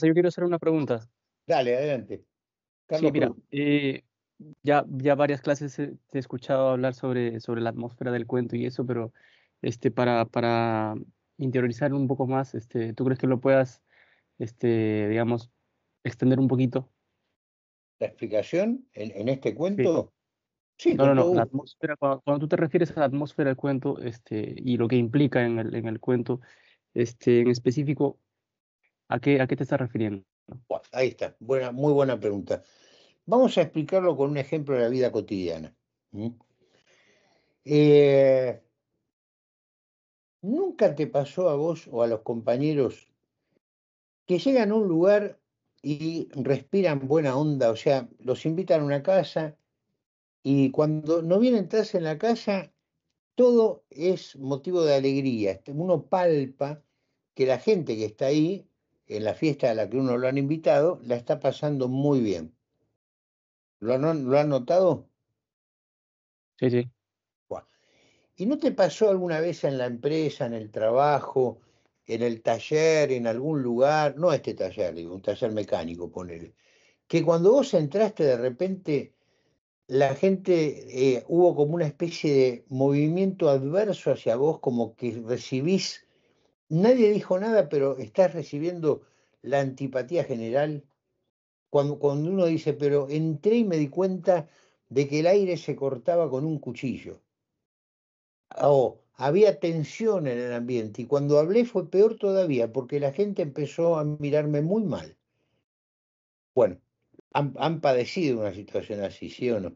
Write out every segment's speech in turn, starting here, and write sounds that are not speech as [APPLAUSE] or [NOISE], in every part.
yo quiero hacer una pregunta. Dale, adelante. mira, eh, ya, ya varias clases he, te he escuchado hablar sobre, sobre la atmósfera del cuento y eso, pero este, para, para interiorizar un poco más, este, ¿tú crees que lo puedas, este, digamos, extender un poquito? ¿La explicación en, este cuento? Sí, no, no, no. cuando, tú te refieres a la atmósfera del cuento este, y lo que implica en el, en el cuento, este, en específico, ¿A qué, te estás refiriendo? ahí está, buena, muy buena pregunta. Vamos a explicarlo con un ejemplo de la vida cotidiana. Eh, ¿Nunca te pasó a vos o a los compañeros que llegan a un lugar y respiran buena onda? O sea, los invitan a una casa y cuando no vienen atrás en la casa, todo es motivo de alegría. Este, uno palpa que la gente que está ahí en eh, la fiesta a la que uno lo han invitado, la está pasando muy bien. ¿Lo han, ¿lo notado? Sí, sí. ¿Y no te pasó alguna vez en la empresa, en el trabajo, en el taller, en algún lugar, no este taller, digo, un taller mecánico, ponele, que cuando vos entraste de repente, la gente eh, hubo como una especie de movimiento adverso hacia vos, como que recibís Nadie dijo nada, pero estás recibiendo la antipatía general. Cuando, cuando uno dice, pero entré y me di cuenta de que el aire se cortaba con un cuchillo. Ah, o había tensión en el ambiente y cuando hablé fue peor todavía porque la gente empezó a mirarme muy mal. Bueno, han, padecido una situación así, ¿sí o no?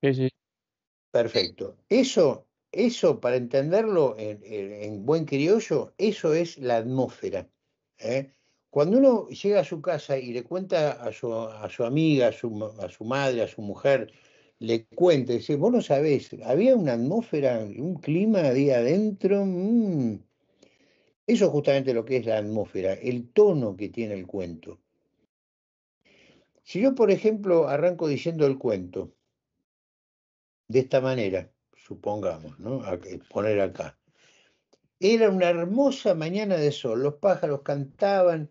sí. Perfecto. Eso eso, para entenderlo en, buen criollo, eso es la atmósfera. ¿eh? Cuando uno llega a su casa y le cuenta a su, amiga, a su, madre, a su mujer, le cuenta, dice, vos no sabés, había una atmósfera, un clima ahí adentro. Mm". Eso es justamente lo que es la atmósfera, el tono que tiene el cuento. Si yo, por ejemplo, arranco diciendo el cuento de esta manera, supongamos, ¿no? poner acá. Era una hermosa mañana de sol, los pájaros cantaban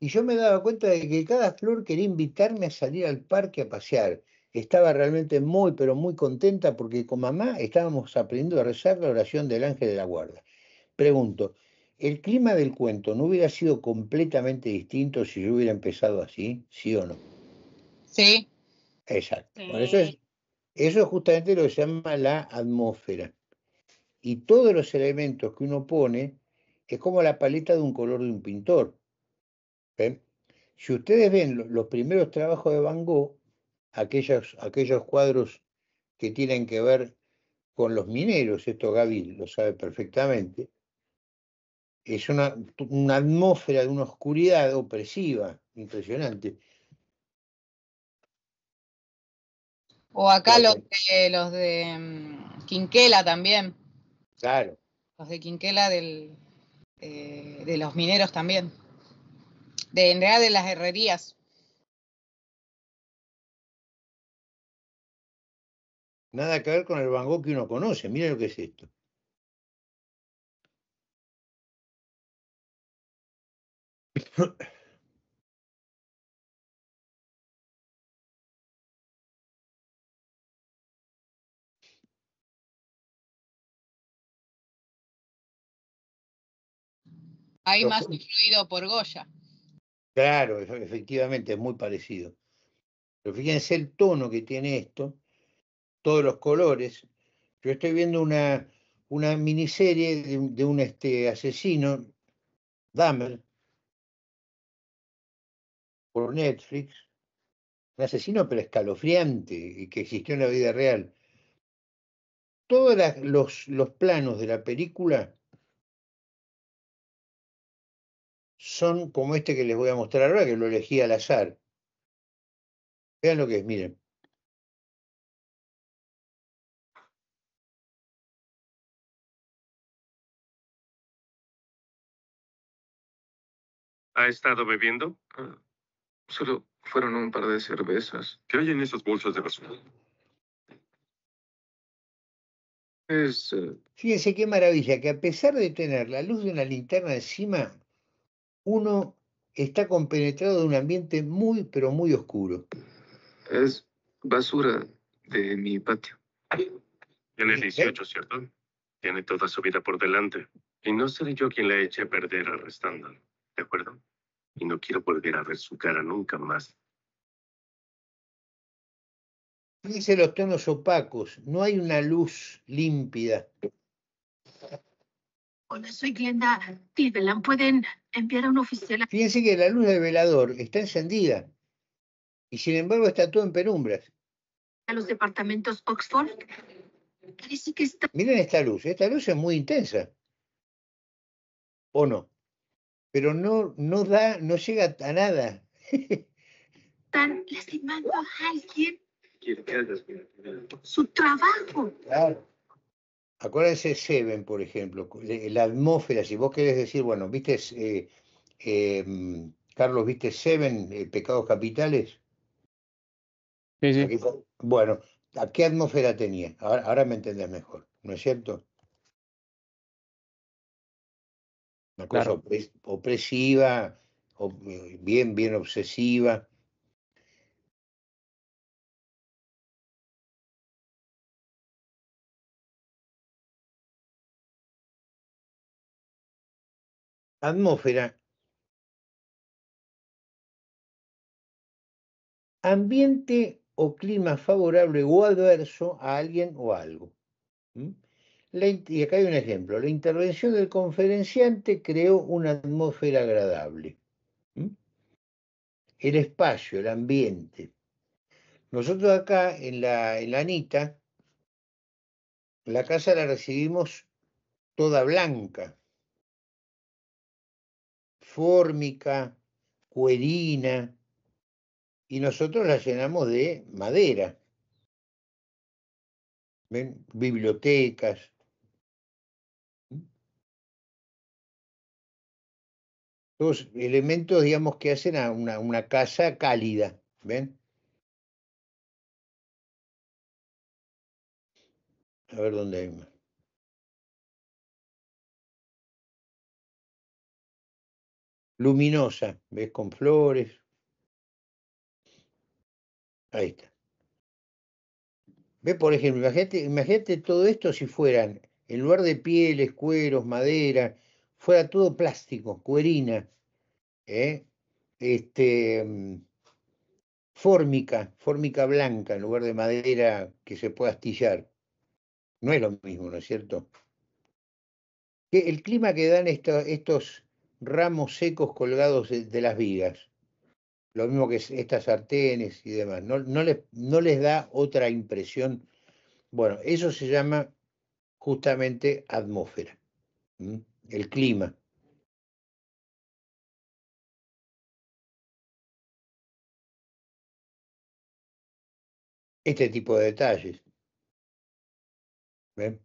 y yo me daba cuenta de que cada flor quería invitarme a salir al parque a pasear. Estaba realmente muy, pero muy contenta porque con mamá estábamos aprendiendo a rezar la oración del ángel de la guarda. Pregunto, ¿el clima del cuento no hubiera sido completamente distinto si yo hubiera empezado así? ¿Sí o no? Sí. Exacto. por eso es eso es justamente lo que se llama la atmósfera. Y todos los elementos que uno pone es como la paleta de un color de un pintor. Si ustedes ven los primeros trabajos de Van Gogh, aquellos, aquellos cuadros que tienen que ver con los mineros, esto Gaby lo sabe perfectamente, es una atmósfera de una oscuridad opresiva, impresionante. O acá los de, los de mm, Quinquela también. Claro. Los de Quinquela del, eh, de los mineros también. De, en realidad de las herrerías. Nada que ver con el Van que uno conoce. Mira lo que es esto. Hay más influido por Goya. Claro, efectivamente, es muy parecido. Pero fíjense el tono que tiene esto, todos los colores. Yo estoy viendo una, una miniserie de, un este, asesino, Dahmer, por Netflix, un asesino pero escalofriante y que existió en la vida real. Todos los, los planos de la película son como este que les voy a mostrar ahora, que lo elegí al azar. Vean lo que es, miren. ¿Ha estado bebiendo? Ah, solo fueron un par de cervezas. ¿Qué hay en esas bolsas de basura? Es... Eh, Fíjense qué maravilla, que a pesar de tener la luz de una linterna encima, uno está compenetrado de un ambiente muy, pero muy oscuro. Es basura de mi patio. Tiene 18, ¿cierto? Tiene toda su vida por delante. Y no seré yo quien la eche a perder arrestándolo. ¿De acuerdo? Y no quiero volver a ver su cara nunca más. Dice los tonos opacos, no hay una luz límpida. Hola, soy Glenda Tideland. ¿Pueden enviar un oficial. Fíjense que la luz del velador está encendida y sin embargo está todo en penumbras. A los departamentos Oxford. que está... Miren esta luz, esta luz es muy intensa. ¿O no? Pero no, da, no llega a nada. [LAUGHS] Están lastimando a alguien. Su trabajo acuérdense Seven, por ejemplo, la atmósfera, si vos querés decir, bueno, viste, eh, em, Carlos, viste Seven, eh, Pecados Capitales. Sí, sí. bueno, ¿a qué atmósfera tenía? Ahora, me entendés mejor, ¿no es cierto? Una cosa opresiva, eh, bien, bien obsesiva. atmósfera, ambiente o clima favorable o adverso a alguien o algo. y acá hay un ejemplo. La intervención del conferenciante creó una atmósfera agradable. El espacio, el ambiente. Nosotros acá en la, en la Anita, la casa la recibimos toda blanca fórmica, cuerina, y nosotros la llenamos de madera. ¿Ven? Bibliotecas. Todos elementos, digamos, que hacen a una, una casa cálida. ¿Ven? A ver dónde hay más. luminosa, ves con flores. Ahí está. Ve, por ejemplo, imagínate, todo esto si fueran, en lugar de pieles, cueros, madera, fuera todo plástico, cuerina, ¿eh? este, mm, fórmica, fórmica blanca, en lugar de madera que se pueda astillar. No es lo mismo, ¿no es cierto? El clima que dan estos ramos secos colgados de, las vigas. Lo mismo que estas sartenes y demás. No, les, da otra impresión. Bueno, eso se llama justamente atmósfera, el clima. Este tipo de detalles. ¿Ven?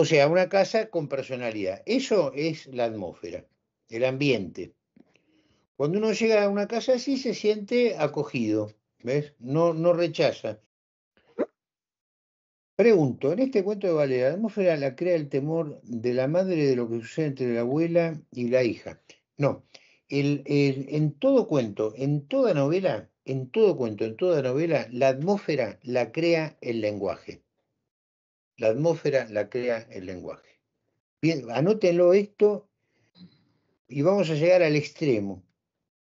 O sea, una casa con personalidad. Eso es la atmósfera, el ambiente. Cuando uno llega a una casa así se siente acogido, ¿ves? No, no rechaza. Pregunto, en este cuento de Valera, la atmósfera la crea el temor de la madre de lo que sucede entre la abuela y la hija. No, en todo cuento, en toda novela, en todo cuento, en toda novela, la atmósfera la crea el lenguaje. La atmósfera la crea el lenguaje. Bien, anótenlo esto y vamos a llegar al extremo.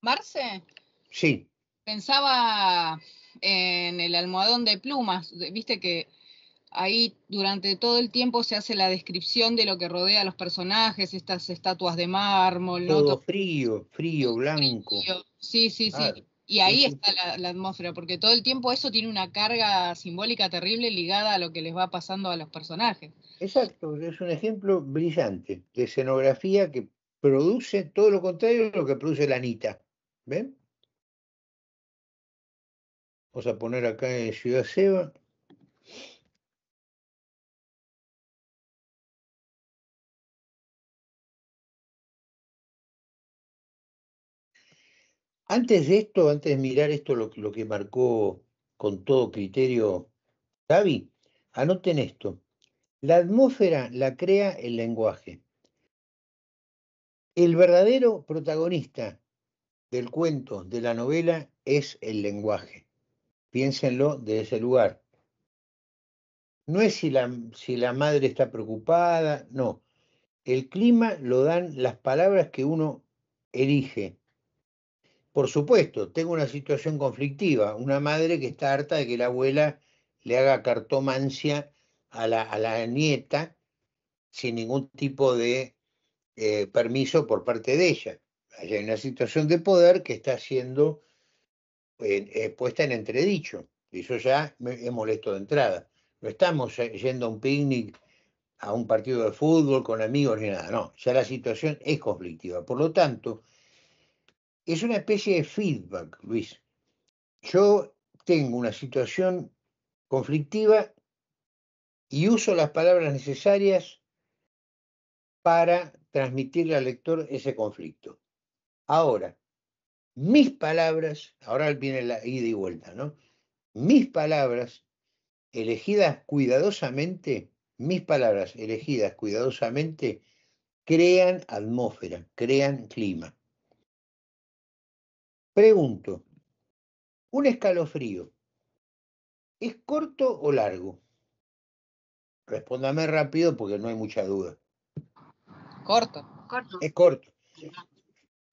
Marce. Sí. Pensaba en el almohadón de plumas, viste que ahí durante todo el tiempo se hace la descripción de lo que rodea a los personajes, estas estatuas de mármol. Todo, frío, frío, blanco. Sí, sí, sí. Ah, y ahí está la, atmósfera, porque todo el tiempo eso tiene una carga simbólica terrible ligada a lo que les va pasando a los personajes. Exacto, es un ejemplo brillante de escenografía que produce todo lo contrario de lo que produce la Anita. ¿Ven? Vamos a poner acá en Ciudad Seba. Antes de esto, antes de mirar esto, lo, que marcó con todo criterio Gaby, anoten esto. La atmósfera la crea el lenguaje. El verdadero protagonista del cuento, de la novela, es el lenguaje. Piénsenlo desde ese lugar. No es si la, si la madre está preocupada, no. El clima lo dan las palabras que uno elige. Por supuesto, tengo una situación conflictiva, una madre que está harta de que la abuela le haga cartomancia a la, nieta sin ningún tipo de eh, permiso por parte de ella. Hay una situación de poder que está siendo eh, puesta en entredicho. Y eso ya me es molesto de entrada. No estamos yendo a un picnic, a un partido de fútbol con amigos ni nada. No, ya la situación es conflictiva. Por lo tanto, es una especie de feedback, Luis. Yo tengo una situación conflictiva y uso las palabras necesarias para transmitirle al lector ese conflicto. Ahora, mis palabras, ahora viene la ida y vuelta, ¿no? Mis palabras, elegidas cuidadosamente, mis palabras elegidas cuidadosamente, crean atmósfera, crean clima. Pregunto, ¿un escalofrío es corto o largo? Respóndame rápido porque no hay mucha duda. Corto, corto. Es corto.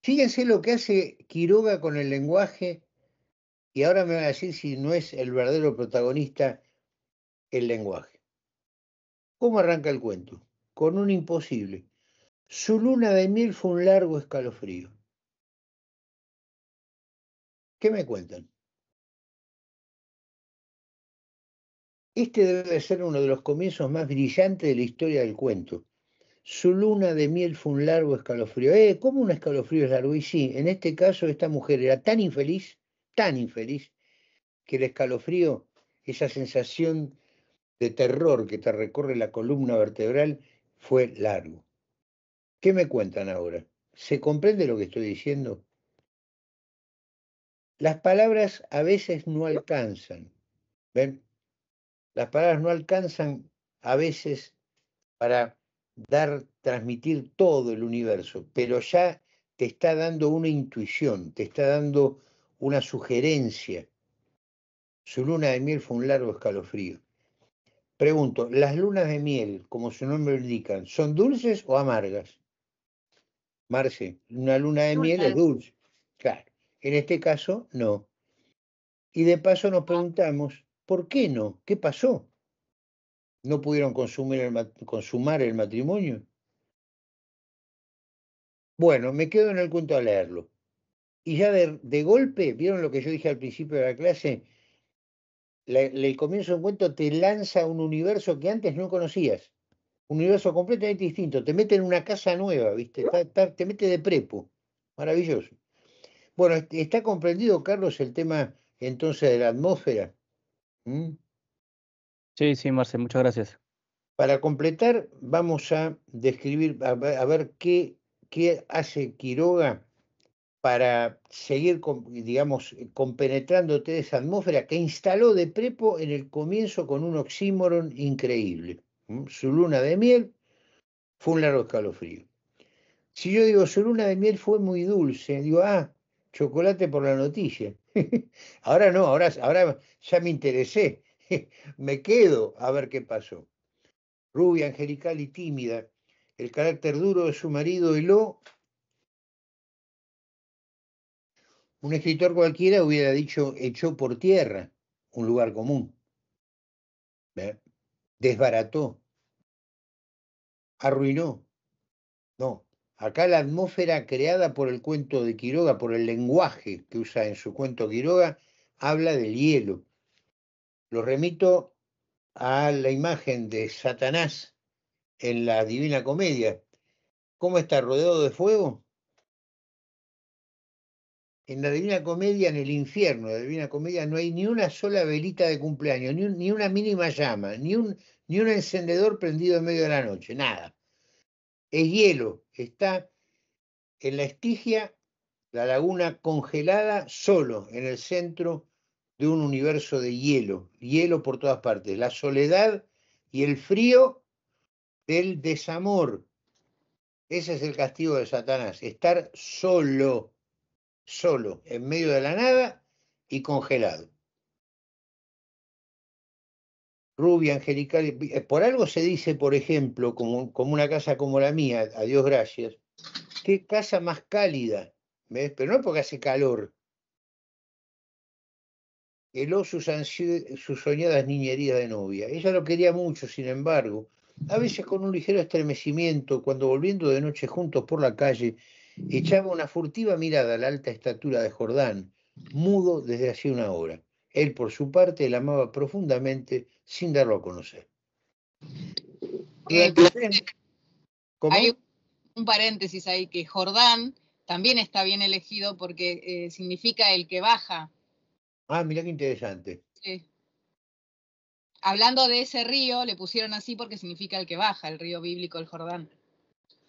Fíjense lo que hace Quiroga con el lenguaje y ahora me van a decir si no es el verdadero protagonista el lenguaje. ¿Cómo arranca el cuento? Con un imposible. Su luna de miel fue un largo escalofrío. ¿Qué me cuentan? Este debe ser uno de los comienzos más brillantes de la historia del cuento. Su luna de miel fue un largo escalofrío. Eh, ¿cómo un escalofrío es largo? Y sí, en este caso esta mujer era tan infeliz, tan infeliz, que el escalofrío, esa sensación de terror que te recorre la columna vertebral, fue largo. ¿Qué me cuentan ahora? ¿Se comprende lo que estoy diciendo? Las palabras a veces no alcanzan, ¿ven? Las palabras no alcanzan a veces para dar, transmitir todo el universo, pero ya te está dando una intuición, te está dando una sugerencia. Su luna de miel fue un largo escalofrío. Pregunto, ¿las lunas de miel, como su nombre indican, son dulces o amargas? Marce, una luna de miel es dulce. En este caso, no. Y de paso nos preguntamos, ¿por qué no? ¿Qué pasó? ¿No pudieron consumir el consumar el matrimonio? Bueno, me quedo en el cuento a leerlo. Y ya de, de golpe, ¿vieron lo que yo dije al principio de la clase? el comienzo del cuento te lanza un universo que antes no conocías. Un universo completamente distinto. Te mete en una casa nueva, ¿viste? te mete de prepo. Maravilloso. Bueno, está comprendido, Carlos, el tema entonces de la atmósfera. Sí, sí, Marce, muchas gracias. Para completar, vamos a describir, a ver, qué, hace Quiroga para seguir, digamos, de esa atmósfera que instaló de prepo en el comienzo con un oxímoron increíble. Su luna de miel fue un largo escalofrío. Si yo digo, su luna de miel fue muy dulce, digo, ah, chocolate por la noticia. [LAUGHS] ahora no, ahora, ahora ya me interesé, [LAUGHS] me quedo a ver qué pasó. Rubia, angelical y tímida, el carácter duro de su marido lo... un escritor cualquiera hubiera dicho echó por tierra un lugar común, desbarató, arruinó, no, Acá la atmósfera creada por el cuento de Quiroga, por el lenguaje que usa en su cuento Quiroga, habla del hielo. Lo remito a la imagen de Satanás en la Divina Comedia. ¿Cómo está rodeado de fuego? En la Divina Comedia, en el infierno de la Divina Comedia, no hay ni una sola velita de cumpleaños, ni, una mínima llama, ni un encendedor prendido en medio de la noche, nada es hielo, está en la Estigia, la laguna congelada solo en el centro de un universo de hielo, hielo por todas partes, la soledad y el frío del desamor. Ese es el castigo de Satanás, estar solo, solo, en medio de la nada y congelado rubia, angelical. Eh, eh, por algo se dice, por ejemplo, como, una casa como la mía, a Dios gracias, qué casa más cálida, Pero no porque hace calor. Heló sus, sus soñadas niñerías de novia. Ella lo quería mucho, sin embargo, a veces con un ligero estremecimiento, cuando volviendo de noche juntos por la calle, echaba una furtiva mirada a la alta estatura de Jordán, mudo desde hacía una hora. Él, por su parte, la amaba profundamente, sin darlo a conocer. Hay, un paréntesis ahí que Jordán también está bien elegido porque eh, significa el que baja. Ah, mira qué interesante. Hablando de ese río, le pusieron así porque significa el que baja, el río bíblico, el Jordán.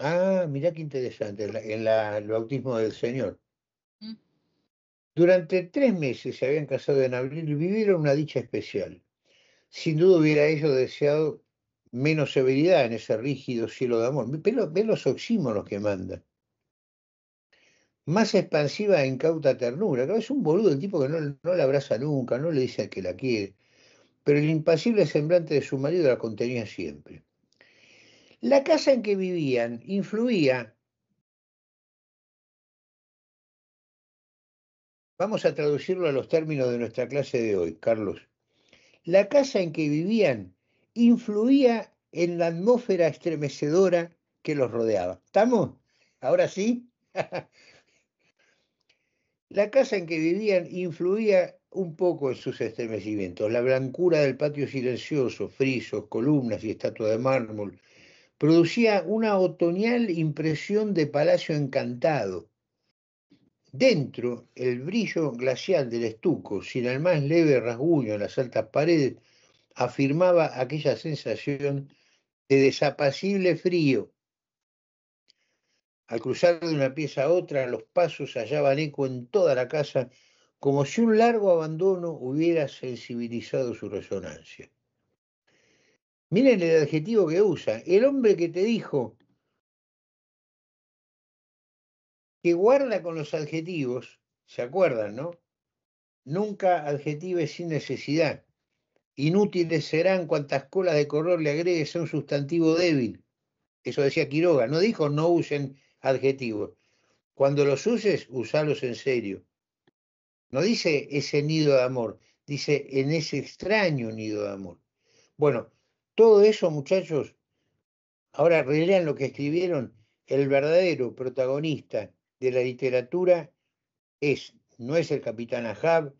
Ah, mira qué interesante, en, el bautismo del Señor. Mm. Durante tres meses se habían casado en abril y vivieron una dicha especial sin duda hubiera ellos deseado menos severidad en ese rígido cielo de amor. Pero ve los oxímonos que manda. Más expansiva e incauta ternura. es un boludo el tipo que no, la abraza nunca, no le dice que la quiere. Pero el impasible semblante de su marido la contenía siempre. La casa en que vivían influía Vamos a traducirlo a los términos de nuestra clase de hoy, Carlos la casa en que vivían influía en la atmósfera estremecedora que los rodeaba. ¿Estamos? ¿Ahora sí? [LAUGHS] la casa en que vivían influía un poco en sus estremecimientos. La blancura del patio silencioso, frisos, columnas y estatua de mármol, producía una otoñal impresión de palacio encantado Dentro, el brillo glacial del estuco, sin el más leve rasguño en las altas paredes, afirmaba aquella sensación de desapacible frío. Al cruzar de una pieza a otra, los pasos hallaban eco en toda la casa, como si un largo abandono hubiera sensibilizado su resonancia. Miren el adjetivo que usa, el hombre que te dijo, que guarda con los adjetivos, ¿se acuerdan, no? Nunca adjetives sin necesidad. Inútiles serán cuantas colas de color le agregues a un sustantivo débil. Eso decía Quiroga, no dijo no usen adjetivos. Cuando los uses, usalos en serio. No dice ese nido de amor, dice en ese extraño nido de amor. Bueno, todo eso, muchachos, ahora relean lo que escribieron. El verdadero protagonista de la literatura es, no es el capitán Ahab,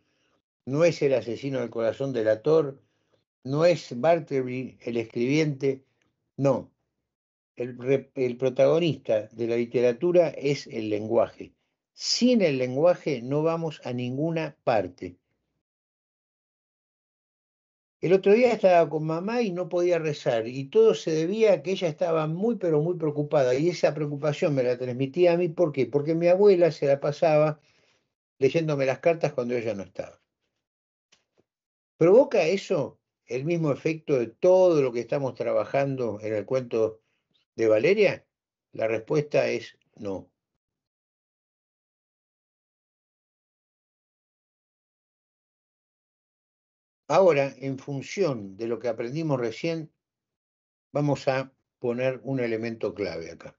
no es el asesino del corazón ator, no es Bartleby el escribiente, no. el protagonista de la literatura es el lenguaje. Sin el lenguaje no vamos a ninguna parte. El otro día estaba con mamá y no podía rezar y todo se debía a que ella estaba muy pero muy preocupada y esa preocupación me la transmitía a mí. ¿Por qué? Porque mi abuela se la pasaba leyéndome las cartas cuando ella no estaba. ¿Provoca eso el mismo efecto de todo lo que estamos trabajando en el cuento de Valeria? La respuesta es no. Ahora, en función de lo que aprendimos recién, vamos a poner un elemento clave acá.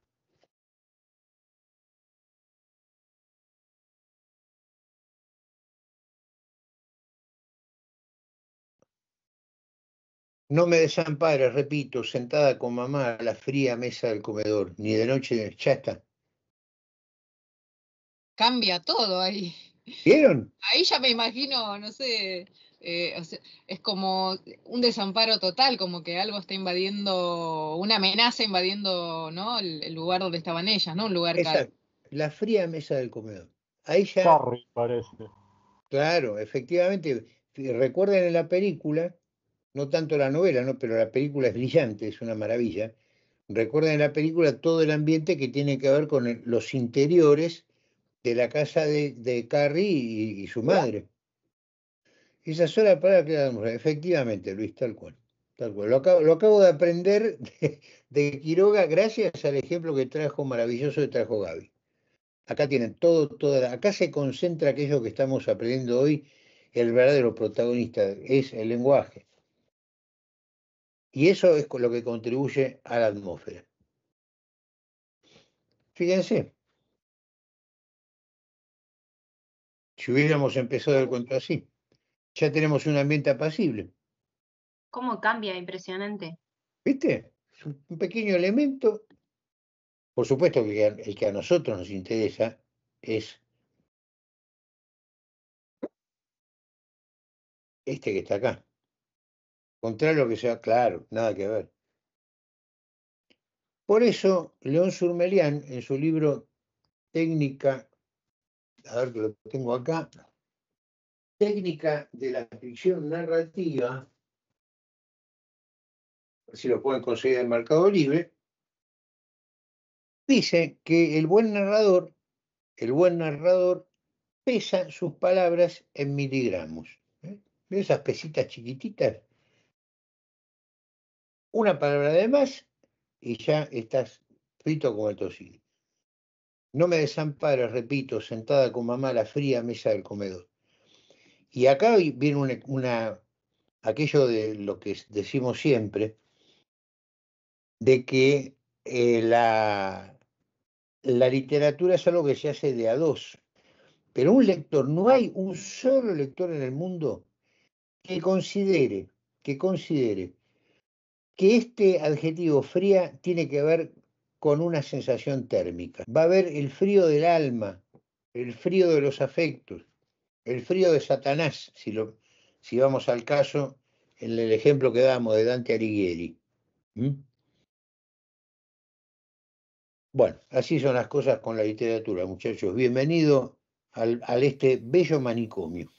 No me desampares, repito, sentada con mamá a la fría mesa del comedor, ni de noche, ya está. Cambia todo ahí. ¿Vieron? Ahí ya me imagino, no sé, eh, es como un desamparo total, como que algo está invadiendo, una amenaza invadiendo ¿no? el, lugar donde estaban ellas, ¿no? Un lugar Exacto. La fría mesa del comedor. Ahí parece. Claro, efectivamente. Recuerden en la película, no tanto la novela, ¿no? pero la película es brillante, es una maravilla. Recuerden en la película todo el ambiente que tiene que ver con los interiores de la casa de, Carrie y su madre. Esa sola palabra que la Efectivamente, Luis, tal cual. Tal cual. Lo acabo, de aprender [LAUGHS] de, Quiroga gracias al ejemplo que trajo maravilloso que trajo Gaby. Acá tienen todo, toda acá se concentra aquello que estamos aprendiendo hoy. El verdadero protagonista es el lenguaje. Y eso es lo que contribuye a la atmósfera. Fíjense. Si hubiéramos empezado el cuento así ya tenemos un ambiente apacible. ¿Cómo cambia? Impresionante. ¿Viste? un pequeño elemento. Por supuesto que el que a nosotros nos interesa es este que está acá. Contra lo que sea, claro, nada que ver. Por eso, León Surmelian, en su libro Técnica, a ver que lo tengo acá, técnica de la ficción narrativa, si lo pueden conseguir en Mercado Libre, dice que el buen narrador, el buen narrador pesa sus palabras en miligramos. ¿eh? Esas pesitas chiquititas. Una palabra de más y ya estás frito como el tocino. No me desampares, repito, sentada con mamá a la fría mesa del comedor. Y acá viene una, aquello de lo que decimos siempre, de que eh, la, la literatura es algo que se hace de a dos. Pero un lector, no hay un solo lector en el mundo que considere, que considere que este adjetivo fría tiene que ver con una sensación térmica. Va a haber el frío del alma, el frío de los afectos, el frío de Satanás, si, lo, si vamos al caso, en el ejemplo que damos de Dante Alighieri. Bueno, así son las cosas con la literatura, muchachos. Bienvenido al, al este bello manicomio.